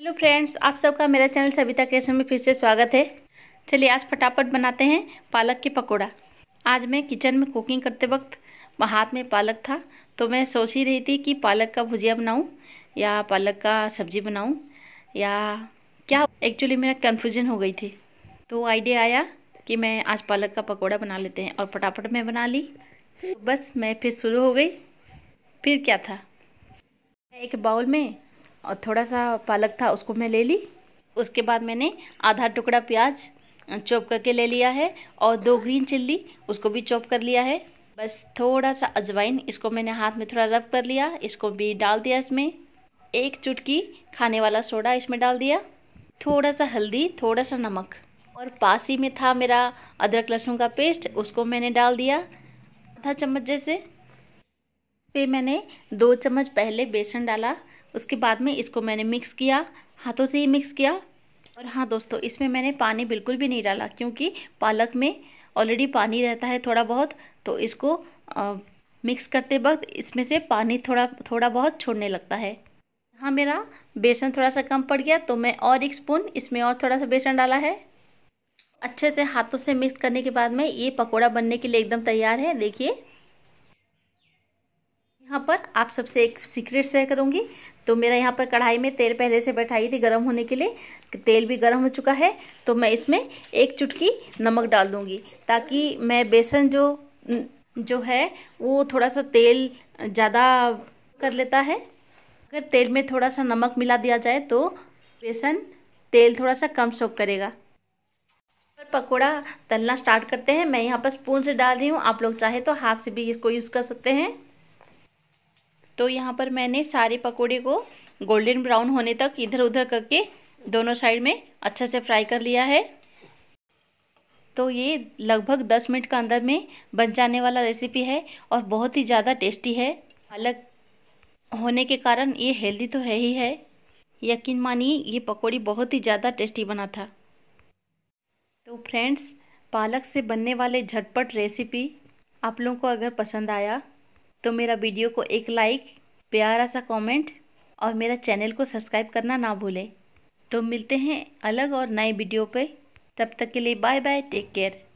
hello friends आप सबका मेरा चैनल सविता क्रिएशन में फिर से स्वागत है चलिए आज फटाफट बनाते हैं पालक के पकौड़ा आज मैं किचन में कुकिंग करते वक्त हाथ में पालक था तो मैं सोच ही रही थी कि पालक का भुजिया बनाऊं या पालक का सब्जी बनाऊं या क्या एक्चुअली मेरा कन्फ्यूजन हो गई थी तो आइडिया आया कि मैं आज पालक का पकौड़ा बना लेते हैं और फटाफट मैं बना ली बस मैं फिर शुरू हो गई फिर क्या था एक बाउल में और थोड़ा सा पालक था उसको मैं ले ली उसके बाद मैंने आधा टुकड़ा प्याज चॉप करके ले लिया है और दो ग्रीन चिल्ली उसको भी चॉप कर लिया है बस थोड़ा सा अजवाइन इसको मैंने हाथ में थोड़ा रब कर लिया इसको भी डाल दिया इसमें एक चुटकी खाने वाला सोडा इसमें डाल दिया थोड़ा सा हल्दी थोड़ा सा नमक और पास ही में था मेरा अदरक लहसुन का पेस्ट उसको मैंने डाल दिया आधा चम्मच जैसे फिर मैंने दो चम्मच पहले बेसन डाला उसके बाद में इसको मैंने मिक्स किया हाथों से ही मिक्स किया और हाँ दोस्तों इसमें मैंने पानी बिल्कुल भी नहीं डाला क्योंकि पालक में ऑलरेडी पानी रहता है थोड़ा बहुत तो इसको आ, मिक्स करते वक्त इसमें से पानी थोड़ा थोड़ा बहुत छोड़ने लगता है हाँ मेरा बेसन थोड़ा सा कम पड़ गया तो मैं और एक स्पून इसमें और थोड़ा सा बेसन डाला है अच्छे से हाथों से मिक्स करने के बाद में ये पकौड़ा बनने के लिए एकदम तैयार है देखिए यहाँ पर आप सबसे एक सीक्रेट शेयर करूँगी तो मेरा यहाँ पर कढ़ाई में तेल पहले से बैठाई थी गर्म होने के लिए तेल भी गर्म हो चुका है तो मैं इसमें एक चुटकी नमक डाल दूँगी ताकि मैं बेसन जो जो है वो थोड़ा सा तेल ज़्यादा कर लेता है अगर तेल में थोड़ा सा नमक मिला दिया जाए तो बेसन तेल थोड़ा सा कम सोख करेगा पकोड़ा तलना स्टार्ट करते हैं मैं यहाँ पर स्पून से डाल रही हूँ आप लोग चाहे तो हाथ से भी इसको यूज़ कर सकते हैं तो यहाँ पर मैंने सारे पकोड़े को गोल्डन ब्राउन होने तक इधर उधर करके दोनों साइड में अच्छा से फ्राई कर लिया है तो ये लगभग 10 मिनट के अंदर में बन जाने वाला रेसिपी है और बहुत ही ज़्यादा टेस्टी है अलग होने के कारण ये हेल्दी तो है ही है यकीन मानिए ये पकौड़ी बहुत ही ज़्यादा टेस्टी बना था तो फ्रेंड्स पालक से बनने वाले झटपट रेसिपी आप लोगों को अगर पसंद आया तो मेरा वीडियो को एक लाइक प्यारा सा कमेंट और मेरा चैनल को सब्सक्राइब करना ना भूलें तो मिलते हैं अलग और नए वीडियो पे तब तक के लिए बाय बाय टेक केयर